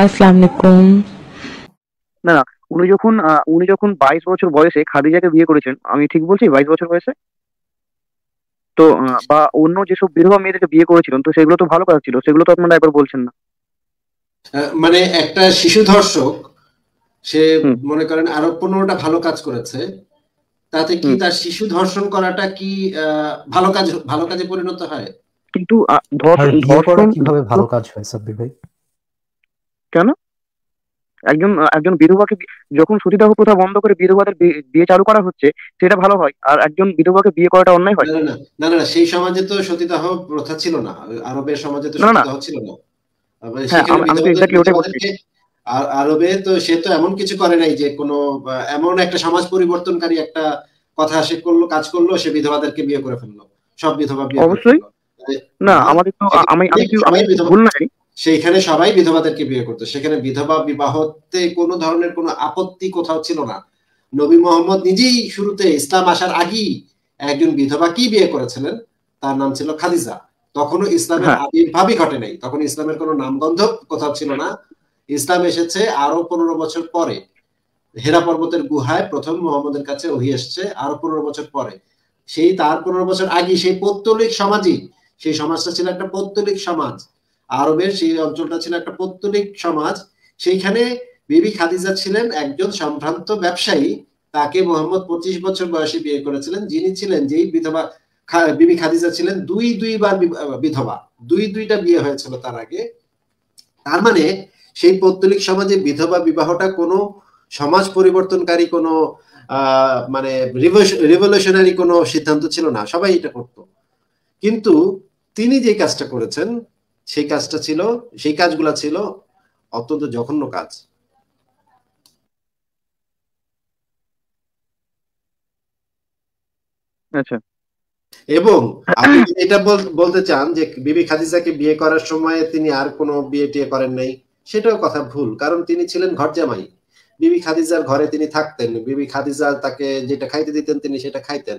না না উনি যখন উনি যখন বছর বয়সে খাদিজাকে বিয়ে করেছেন আমি ঠিক বলছি বাইশ বছর বয়সে তো বা অন্য যেসব বিধবা মেয়েদেরকে বিয়ে করেছিলেন তো সেগুলো তো ভালো কাজ ছিল সেগুলো তো আপনারা একবার বলছেন না মানে একটা শিশু ধর্ষক সে মনে করেন আরো পনেরোটা ভালো কাজ করেছে তাতে কি তার শিশু ধর্ষণ করাটা কি ভালো কাজ ভালো কাজে পরিণত হয় কিন্তু ধর্ষণ ভালো কাজ হয় সাব্বির ভাই কেন একজন একজন বিধবাকে যখন সতীদাহ প্রথা বন্ধ করে বিধবাদের বিয়ে চালু করা হচ্ছে সেটা ভালো হয় আর একজন বিধবাকে বিয়ে করাটা অন্যায় হয় না না সেই সমাজে তো সতীদাহ প্রথা ছিল না আরবের সমাজে তো সতীদাহ ছিল না হ্যাঁ, আরবে তো সে তো এমন কিছু করে নাই যে কোনো এমন একটা সমাজ পরিবর্তনকারী একটা কথা সে করলো কাজ করলো সে বিধবাদেরকে বিয়ে করে ফেললো সব বিধবা অবশ্যই না আমাদের তো আমি আমি কি ভুল নাই সেইখানে সবাই বিধবাদেরকে বিয়ে করতো সেখানে বিধবা বিবাহতে কোনো ধরনের কোনো আপত্তি কোথাও ছিল না নবী মোহাম্মদ নিজেই শুরুতে ইসলাম আসার আগেই একজন বিধবা কি বিয়ে করেছিলেন তার নাম ছিল খাদিজা তখনও ইসলামের হ্যাঁ। আবির্ভাবই ঘটে নাই তখন ইসলামের কোনো নামগন্ধ কোথাও ছিল না ইসলাম এসেছে আরো পনেরো বছর পরে হেরা পর্বতের গুহায় প্রথম মোহাম্মদের কাছে ওহি এসছে আরো পনেরো বছর পরে সেই তার পনেরো বছর আগে সেই পৌত্তলিক সমাজই সেই সমাজটা ছিল একটা পৌত্তলিক সমাজ আরবের সেই অঞ্চলটা ছিল একটা পৌত্তলিক সমাজ সেইখানে বিবি খাদিজা ছিলেন একজন সম্ভ্রান্ত ব্যবসায়ী তাকে মোহাম্মদ পঁচিশ বছর বয়সে বিয়ে করেছিলেন যিনি ছিলেন যেই বিধবা বিবি খাদিজা ছিলেন দুই দুইবার বিধবা দুই দুইটা বিয়ে হয়েছিল তার আগে তার মানে সেই পত্তলিক সমাজে বিধবা বিবাহটা কোনো সমাজ পরিবর্তনকারী কোনো মানে রিভলিউশনারি কোনো সিদ্ধান্ত ছিল না সবাই এটা করত কিন্তু তিনি যে কাজটা করেছেন সেই কাজটা ছিল সেই কাজগুলা ছিল অত্যন্ত জঘন্য কাজ আচ্ছা এবং আপনি এটা বলতে চান যে বিবি খাদিজাকে বিয়ে করার সময় তিনি আর কোনো বিয়ে টিয়ে করেন নাই সেটাও কথা ভুল কারণ তিনি ছিলেন ঘর জামাই বিবি খাদিজার ঘরে তিনি থাকতেন বিবি খাদিজা তাকে যেটা খাইতে দিতেন তিনি সেটা খাইতেন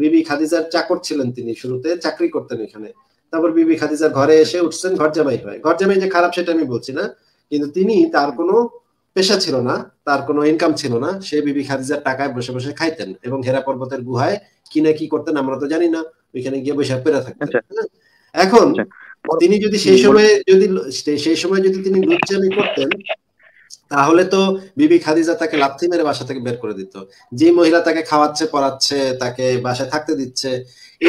বিবি খাদিজার চাকর ছিলেন তিনি শুরুতে চাকরি করতেন এখানে তারপর বিবি খাদিজা ঘরে এসে উঠছেন ঘর জামাই হয় ঘর জামাই যে খারাপ সেটা আমি বলছি না কিন্তু তিনি তার কোনো পেশা ছিল না তার কোনো ইনকাম ছিল না সে বিবি খাদিজার টাকায় বসে বসে খাইতেন এবং হেরা পর্বতের গুহায় কিনা কি করতেন আমরা তো জানি না ওইখানে গিয়ে বসে পেরে থাকতেন আচ্ছা। হ্যাঁ? এখন আচ্ছা। তিনি যদি সেই সময় যদি সেই সময় যদি তিনি লুচ্চামি করতেন তাহলে তো বিবি খাদিজা তাকে লাথি মেরে বাসা থেকে বের করে দিত যে মহিলা তাকে খাওয়াচ্ছে পড়াচ্ছে তাকে বাসায় থাকতে দিচ্ছে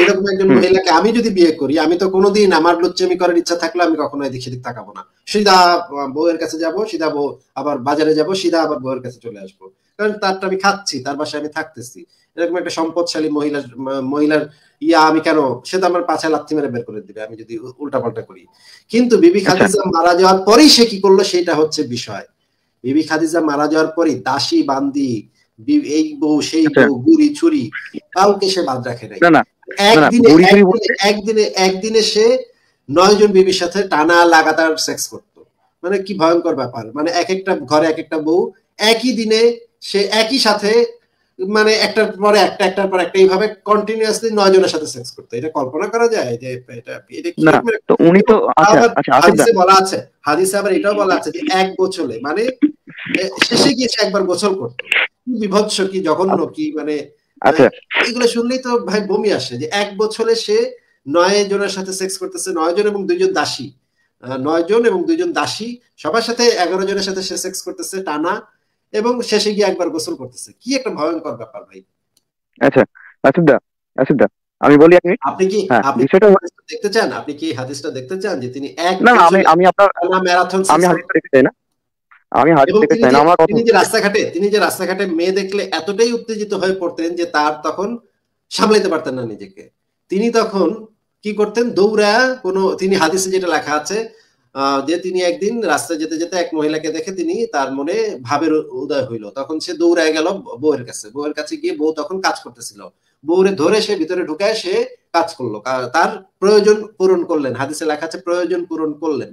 এরকম একজন মহিলাকে আমি যদি বিয়ে করি আমি তো কোনোদিন আমার লুচ্চমি করার ইচ্ছা থাকলে আমি কখনো এদিক সেদিক তাকাবো না সিধা বউয়ের কাছে যাব সিধা বউ আবার বাজারে যাব সিধা আবার বউয়ের কাছে চলে আসবো কারণ তারটা আমি খাচ্ছি তার বাসায় আমি থাকতেছি এরকম একটা সম্পদশালী মহিলার মহিলার ইয়া আমি কেন সে তো আমার পাছায় লাথি মেরে বের করে দিবে আমি যদি উল্টা পাল্টা করি কিন্তু বিবি আচ্ছা। খাদিজা মারা যাওয়ার পরেই সে কি করলো সেটা হচ্ছে বিষয় বিবি খাদিজা মারা যাওয়ার পরে দাসী বান্দি এই বউ সেই আচ্ছা। বউ গুড়ি ছুরি কাউকে সে বাদ রাখে নাই একদিনে একদিনে একদিনে সে নয় জন বিবির সাথে টানা লাগাতার সেক্স করত মানে কি ভয়ঙ্কর ব্যাপার মানে এক একটা ঘরে এক একটা বউ একই দিনে সে একই সাথে মানে একটার পরে একটা একটার পর একটা এইভাবে কন্টিনিউয়াসলি নয় জনের সাথে সেক্স করতে এটা কল্পনা করা যায় যে এটা এটা কি তো উনি তো আচ্ছা আচ্ছা, আচ্ছা হাদিসে বলা আছে হাদিসে আবার এটাও বলা আছে যে এক বছরে মানে শেষে গিয়ে সে একবার গোসল করত বিভৎস কি জঘন্য আচ্ছা। কি মানে আচ্ছা এগুলো শুনলেই তো ভাই বমি আসে যে এক বছরে সে নয় জনের সাথে সেক্স করতেছে নয় জন এবং দুইজন দাসী নয় জন এবং দুইজন দাসী সবার সাথে এগারো জনের সাথে সে সেক্স করতেছে টানা এবং শেষে গিয়ে একবার গোসল করতেছে কি একটা ভয়ঙ্কর ব্যাপার ভাই আচ্ছা আসুদা আসুদা আমি বলি এক মিনিট আপনি কি হ্যাঁ, আপনি সেটা দেখতে চান আপনি কি হাদিসটা দেখতে চান যে তিনি এক না আমি আমি আপনার ম্যারাথন আমি হাদিস দেখতে চাই না আমি হাদিস দেখতে চাই না আমার কথা তিনি যে রাস্তাঘাটে তিনি যে রাস্তাঘাটে মেয়ে দেখলে এতটাই উত্তেজিত হয়ে পড়তেন যে তার তখন সামলাইতে পারতেন না নিজেকে তিনি তখন কি করতেন দৌড়া কোন তিনি হাদিসে যেটা লেখা আছে যে তিনি একদিন রাস্তায় যেতে যেতে এক মহিলাকে দেখে তিনি তার মনে ভাবের উদয় হইল তখন সে দৌড়ায় গেল বউয়ের কাছে বউয়ের কাছে গিয়ে বউ তখন কাজ করতেছিল বউরে ধরে সে ভিতরে ঢুকায় সে কাজ করলো তার প্রয়োজন পূরণ করলেন হাদিসে লেখা আছে প্রয়োজন পূরণ করলেন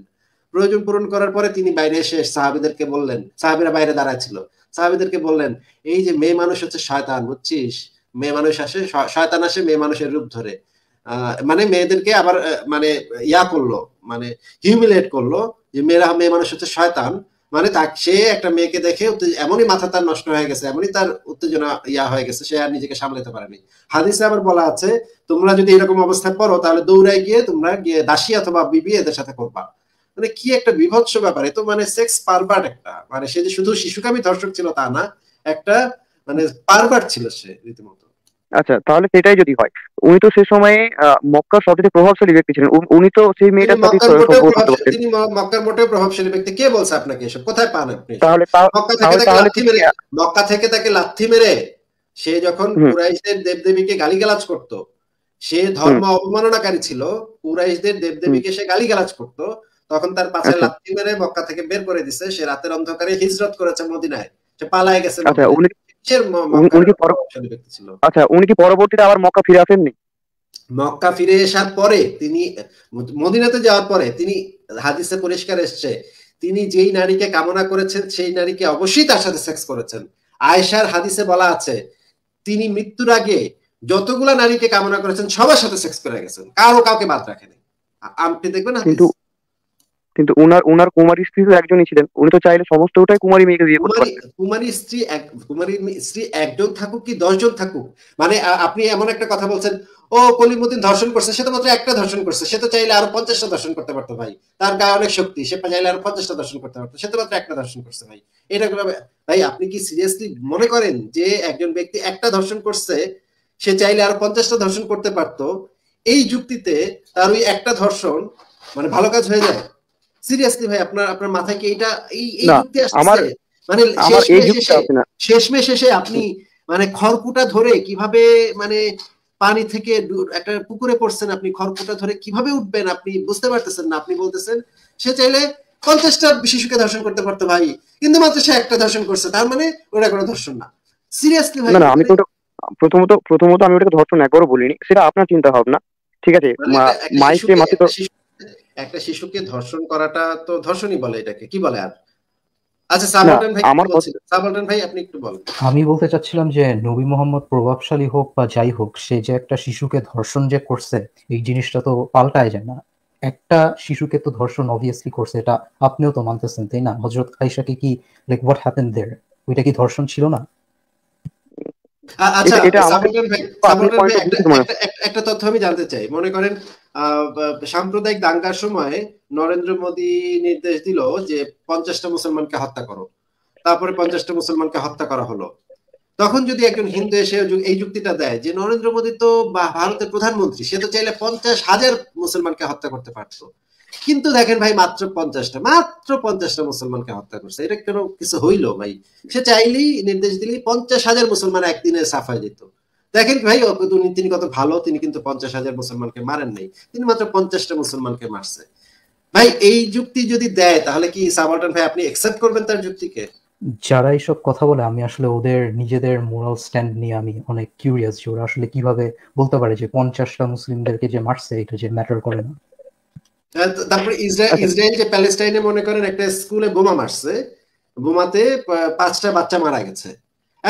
প্রয়োজন পূরণ করার পরে তিনি বাইরে এসে সাহাবিদেরকে বললেন সাহাবিরা বাইরে দাঁড়াচ্ছিল সাহাবিদেরকে বললেন এই যে মেয়ে মানুষ হচ্ছে শয়তান বুঝছিস মেয়ে মানুষ আসে শয়তান আসে মেয়ে মানুষের রূপ ধরে মানে মেয়েদেরকে আবার মানে ইয়া করলো মানে হিউমিলেট করলো যে মেয়েরা মেয়ে মানুষ হচ্ছে শয়তান মানে তা সে একটা মেয়েকে দেখে এমনই মাথা তার নষ্ট হয়ে গেছে এমনই তার উত্তেজনা ইয়া হয়ে গেছে সে আর নিজেকে সামলাতে পারেনি হাদিসে আবার বলা আছে তোমরা যদি এরকম অবস্থায় পড়ো তাহলে দৌড়ায় গিয়ে তোমরা গিয়ে দাসী অথবা বিবি এদের সাথে করবা মানে কি একটা বিভৎস ব্যাপার এ তো মানে সেক্স পারবার একটা মানে সে যে শুধু শিশুকামী দর্শক ছিল তা না একটা মানে পারবার ছিল সে রীতিমতো আচ্ছা তাহলে সেটাই যদি হয় উনি তো সে সময়ে মক্কার সবচেয়ে প্রভাবশালী ব্যক্তি ছিলেন উনি তো সেই মেয়েটার সাথে মক্কার মোটে প্রভাবশালী ব্যক্তি কে বলছে আপনাকে এসব কোথায় পান আপনি তাহলে মক্কা থেকে তাকে লাথি মেরে সে যখন কুরাইশদের দেবদেবীকে গালিগালাজ করত সে ধর্ম অবমাননাকারী ছিল কুরাইশদের দেবদেবীকে সে গালিগালাজ করত তখন তার পাশে আচ্ছা। লাথি মেরে মক্কা থেকে বের করে দিছে সে রাতের অন্ধকারে হিজরত করেছে মদিনায় সে পালায় গেছে আচ্ছা উনি আচ্ছা উনি কি পরবর্তীতে আবার মক্কা ফিরে আসেননি মক্কা ফিরে আসার পরে তিনি মদিনাতে যাওয়ার পরে তিনি হাদিসে পরিষ্কার এসছে তিনি যেই নারীকে কামনা করেছেন সেই নারীকে অবশ্যই তার সাথে সেক্স করেছেন আয়েশার হাদিসে বলা আছে তিনি মৃত্যুর আগে যতগুলা নারীকে কামনা করেছেন সবার সাথে সেক্স করে গেছেন কারো কাউকে বাদ রাখেনি আপনি দেখবেন কিন্তু কিন্তু উনার উনার কুমারী স্ত্রী তো একজনই ছিলেন উনি তো চাইলে ওটাই কুমারী মেয়েকে বিয়ে করতে পারতেন কুমারী স্ত্রী এক কুমারী স্ত্রী একজন থাকুক কি দশজন থাকুক মানে আপনি এমন একটা কথা বলছেন ও কলিমুদ্দিন ধর্ষণ করছে সে তো মাত্র একটা ধর্ষণ করছে সে তো চাইলে আরো পঞ্চাশটা ধর্ষণ করতে পারতো ভাই তার গায়ে অনেক শক্তি সে চাইলে আরো পঞ্চাশটা ধর্ষণ করতে পারতো সে তো মাত্র একটা ধর্ষণ করছে ভাই এটা ভাই আপনি কি সিরিয়াসলি মনে করেন যে একজন ব্যক্তি একটা ধর্ষণ করছে সে চাইলে আরো পঞ্চাশটা ধর্ষণ করতে পারতো এই যুক্তিতে তার ওই একটা ধর্ষণ মানে ভালো কাজ হয়ে যায় সিরিয়াসলি ভাই আপনার আপনার মাথায় কি এটা এই এই যুক্তি আসছে মানে শেষমে শেষে আপনি মানে খড়কুটা ধরে কিভাবে মানে পানি থেকে একটা পুকুরে পড়ছেন আপনি খড়কুটা ধরে কিভাবে উঠবেন আপনি বুঝতে পারতেছেন না আপনি বলতেছেন সে চাইলে পঞ্চাশটা শিশুকে ধর্ষণ করতে পারতো ভাই কিন্তু মাত্র সে একটা ধর্ষণ করছে তার মানে ওটা কোনো ধর্ষণ না সিরিয়াসলি ভাই আমি মানে- প্রথমত প্রথমত আমি ওটাকে ধর্ষণ একবারও বলিনি সেটা আপনার চিন্তা ভাবনা ঠিক আছে মানে মাইকে তো একটা শিশুকে ধর্ষণ করাটা তো ধর্ষণই বলে এটাকে কি বলে আর আচ্ছা, আমি বলতে চাচ্ছিলাম যে নবী মোহাম্মদ প্রভাবশালী হোক বা যাই হোক সে যে একটা শিশুকে ধর্ষণ যে করছে এই জিনিসটা তো পাল্টায় যায় না একটা শিশুকে তো ধর্ষণ অবভিয়াসলি করছে এটা আপনিও তো মানতেছেন তাই না হযরত আয়েশাকে কি লাইক হোয়াট হ্যাপেন দেয়ার ওইটা কি ধর্ষণ ছিল না আচ্ছা একটা তথ্য আমি জানতে চাই মনে করেন সাম্প্রদায়িক দাঙ্গার সময় নরেন্দ্র মোদী নির্দেশ দিল যে পঞ্চাশটা মুসলমানকে হত্যা করো তারপরে পঞ্চাশটা মুসলমানকে হত্যা করা হলো তখন যদি একজন হিন্দু এসে এই যুক্তিটা দেয় যে নরেন্দ্র মোদী তো ভারতের প্রধানমন্ত্রী সে তো চাইলে পঞ্চাশ হাজার মুসলমানকে হত্যা করতে পারতো কিন্তু দেখেন ভাই মাত্র পঞ্চাশটা মাত্র পঞ্চাশটা মুসলমানকে হত্যা করছে এটা কেন কিছু হইলো ভাই সে চাইলেই নির্দেশ দিলেই পঞ্চাশ হাজার মুসলমান একদিনে সাফাই দিত দেখেন ভাই তিনি কত ভালো তিনি কিন্তু পঞ্চাশ হাজার মুসলমানকে মারেন নাই তিনি মাত্র পঞ্চাশটা মুসলমানকে মারছে ভাই এই যুক্তি যদি দেয় তাহলে কি সাবাল্টন ভাই আপনি একসেপ্ট করবেন তার যুক্তিকে যারা এইসব কথা বলে আমি আসলে ওদের নিজেদের মোরাল স্ট্যান্ড নিয়ে আমি অনেক কিউরিয়াস যে ওরা আসলে কিভাবে বলতে পারে যে পঞ্চাশটা মুসলিমদেরকে যে মারছে এটা যে ম্যাটার করে না তারপরে ইসরায়েল আচ্ছা। ইসরায়েল যে প্যালেস্টাইনে মনে করেন একটা স্কুলে বোমা মারছে বোমাতে পাঁচটা বাচ্চা মারা গেছে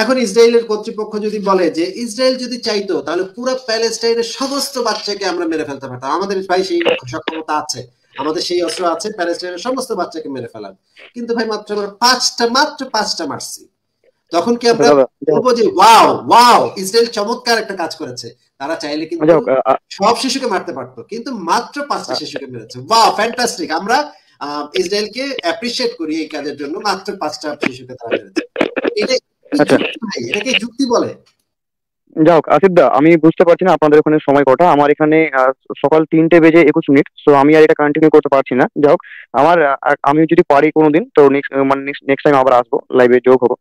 এখন ইসরায়েলের কর্তৃপক্ষ যদি বলে যে ইসরায়েল যদি চাইতো তাহলে পুরো প্যালেস্টাইনের সমস্ত বাচ্চাকে আমরা মেরে ফেলতে পারতাম আমাদের ভাই সেই সক্ষমতা আছে আমাদের সেই অস্ত্র আছে প্যালেস্টাইনের সমস্ত বাচ্চাকে মেরে ফেলার কিন্তু ভাই মাত্র আমরা পাঁচটা মাত্র পাঁচটা মারছি তখন কি আমরা বলবো যে ওয়াও ওয়াও ইসরায়েল চমৎকার একটা কাজ করেছে তারা চাইলে কিন্তু সব শিশুকে মারতে পারতো কিন্তু মাত্র পাঁচটা আচ্ছা। শিশুকে মেরেছে ওয়াও ফ্যান্টাস্টিক আমরা ইসরায়েলকে অ্যাপ্রিসিয়েট করি এই কাজের জন্য মাত্র পাঁচটা শিশুকে তারা মেরেছে এটা আচ্ছা। এটাকে যুক্তি বলে যাই আসিফ দা আমি বুঝতে পারছি না আপনাদের ওখানে সময় কটা আমার এখানে সকাল তিনটে বেজে একুশ মিনিট সো আমি আর এটা কন্টিনিউ করতে পারছি না যাই হোক আমার আমি যদি পারি কোনোদিন তো নেক্সট মানে নেক্সট টাইম আবার আসবো লাইভে যোগ হবো